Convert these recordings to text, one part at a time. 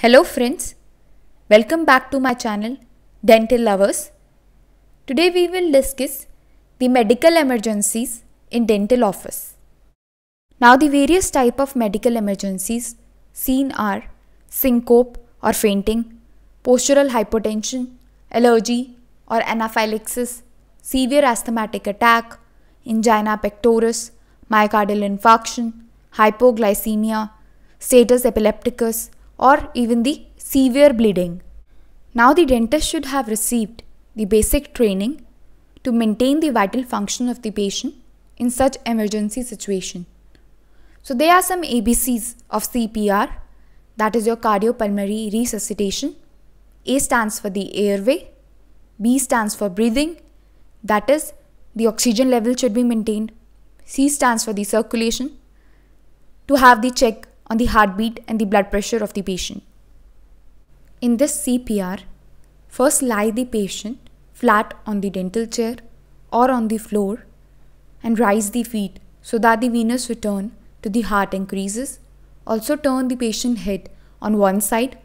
Hello friends, welcome back to my channel Dental Lovers. Today we will discuss the medical emergencies in dental office. Now the various type of medical emergencies seen are syncope or fainting, postural hypotension, allergy or anaphylaxis, severe asthmatic attack, angina pectoris, myocardial infarction, hypoglycemia, status epilepticus, or even the severe bleeding. Now the dentist should have received the basic training to maintain the vital function of the patient in such emergency situation. So there are some ABCs of CPR that is your cardiopulmonary resuscitation. A stands for the airway, B stands for breathing that is the oxygen level should be maintained. C stands for the circulation to have the check on the heartbeat and the blood pressure of the patient. In this CPR, first lie the patient flat on the dental chair or on the floor and rise the feet so that the venous return to the heart increases. Also turn the patient head on one side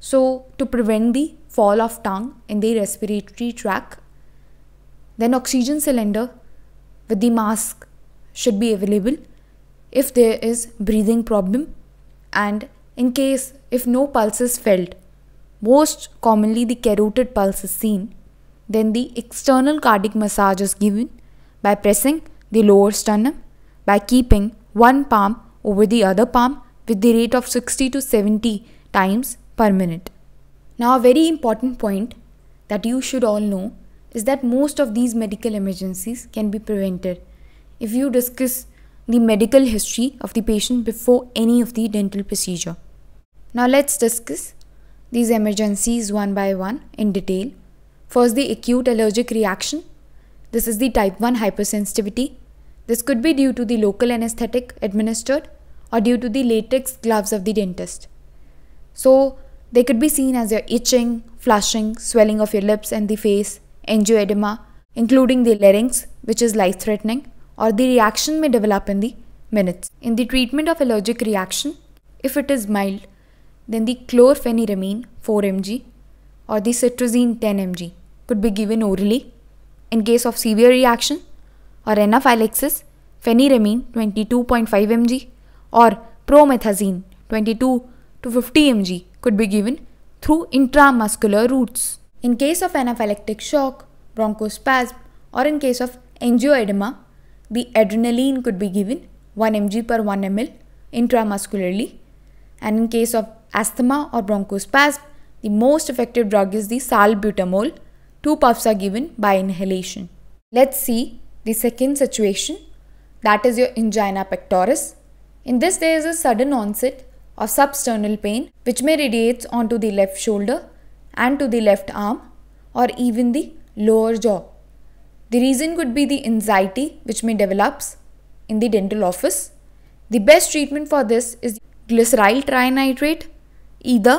so to prevent the fall of tongue in the respiratory tract. Then oxygen cylinder with the mask should be available if there is breathing problem and in case if no pulse is felt, most commonly the carotid pulse is seen, then the external cardiac massage is given by pressing the lower sternum by keeping one palm over the other palm with the rate of 60 to 70 times per minute. Now a very important point that you should all know is that most of these medical emergencies can be prevented if you discuss the medical history of the patient before any of the dental procedure. Now let's discuss these emergencies one by one in detail. First, the acute allergic reaction. This is the type 1 hypersensitivity. This could be due to the local anesthetic administered or due to the latex gloves of the dentist. So, they could be seen as your itching, flushing, swelling of your lips and the face, angioedema, including the larynx, which is life threatening, or the reaction may develop in the minutes. In the treatment of allergic reaction, if it is mild, then the chlorpheniramine 4 mg or the cetrazine 10 mg could be given orally. In case of severe reaction or anaphylaxis, pheniramine 22.5 mg or promethazine 22 to 50 mg could be given through intramuscular routes. In case of anaphylactic shock, bronchospasm or in case of angioedema, the adrenaline could be given 1 mg per 1 ml intramuscularly. And in case of asthma or bronchospasm, the most effective drug is the salbutamol. Two puffs are given by inhalation. Let's see the second situation that is your angina pectoris. In this there is a sudden onset of substernal pain which may radiate onto the left shoulder and to the left arm or even the lower jaw. The reason could be the anxiety which may develops in the dental office. The best treatment for this is glyceryl trinitrate, either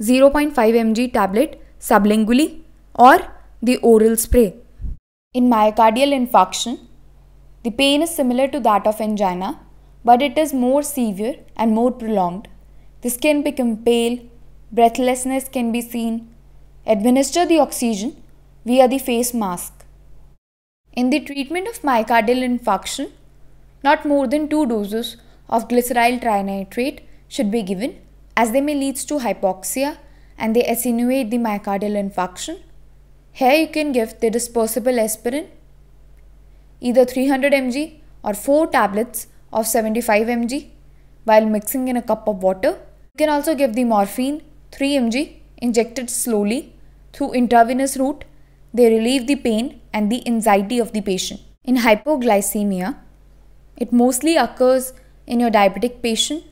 0.5 mg tablet sublingually or the oral spray. In myocardial infarction, the pain is similar to that of angina, but it is more severe and more prolonged. The skin becomes pale, breathlessness can be seen. Administer the oxygen via the face mask. In the treatment of myocardial infarction, not more than 2 doses of glyceryl trinitrate should be given as they may lead to hypoxia and they attenuate the myocardial infarction. Here you can give the dispersible aspirin, either 300 mg or 4 tablets of 75 mg while mixing in a cup of water. You can also give the morphine 3 mg injected slowly through intravenous route they relieve the pain and the anxiety of the patient. In hypoglycemia, it mostly occurs in your diabetic patient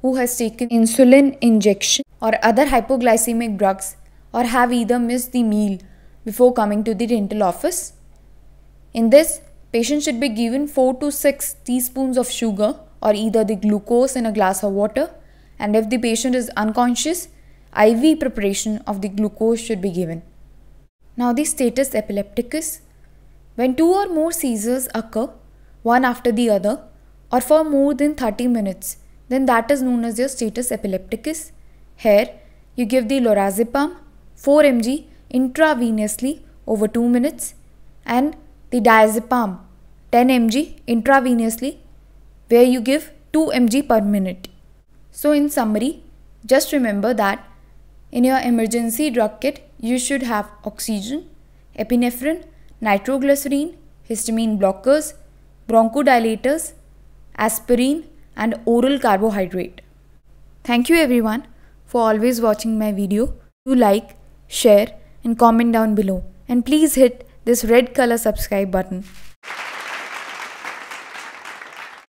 who has taken insulin injection or other hypoglycemic drugs or have either missed the meal before coming to the dental office. In this, patient should be given 4 to 6 teaspoons of sugar or either the glucose in a glass of water and if the patient is unconscious, IV preparation of the glucose should be given. Now the status epilepticus. When two or more seizures occur, one after the other, or for more than 30 minutes, then that is known as your status epilepticus. Here, you give the lorazepam 4 mg intravenously over 2 minutes and the diazepam 10 mg intravenously where you give 2 mg per minute. So in summary, just remember that in your emergency drug kit, you should have oxygen, epinephrine, nitroglycerin, histamine blockers, bronchodilators, aspirin and oral carbohydrate. Thank you everyone for always watching my video. Do like, share and comment down below and please hit this red color subscribe button.